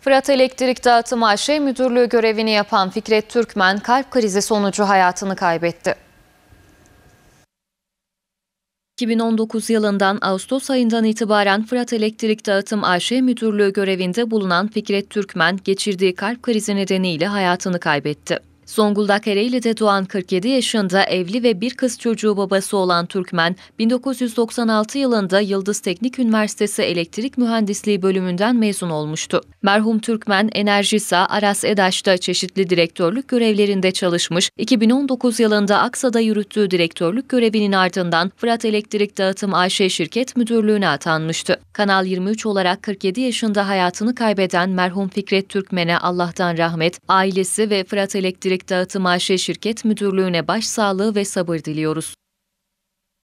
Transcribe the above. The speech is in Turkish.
Fırat Elektrik Dağıtım AŞ Müdürlüğü görevini yapan Fikret Türkmen kalp krizi sonucu hayatını kaybetti. 2019 yılından Ağustos ayından itibaren Fırat Elektrik Dağıtım AŞ Müdürlüğü görevinde bulunan Fikret Türkmen geçirdiği kalp krizi nedeniyle hayatını kaybetti. Zonguldak Ereğli'de doğan 47 yaşında evli ve bir kız çocuğu babası olan Türkmen, 1996 yılında Yıldız Teknik Üniversitesi Elektrik Mühendisliği bölümünden mezun olmuştu. Merhum Türkmen, Enerjisa, Aras Edaş'ta çeşitli direktörlük görevlerinde çalışmış, 2019 yılında Aksa'da yürüttüğü direktörlük görevinin ardından Fırat Elektrik Dağıtım AŞ Şirket Müdürlüğü'ne atanmıştı. Kanal 23 olarak 47 yaşında hayatını kaybeden merhum Fikret Türkmen'e Allah'tan rahmet, ailesi ve Fırat Elektrik Yiyecek Dağıtım AŞ Şirket Müdürlüğü'ne başsağlığı ve sabır diliyoruz.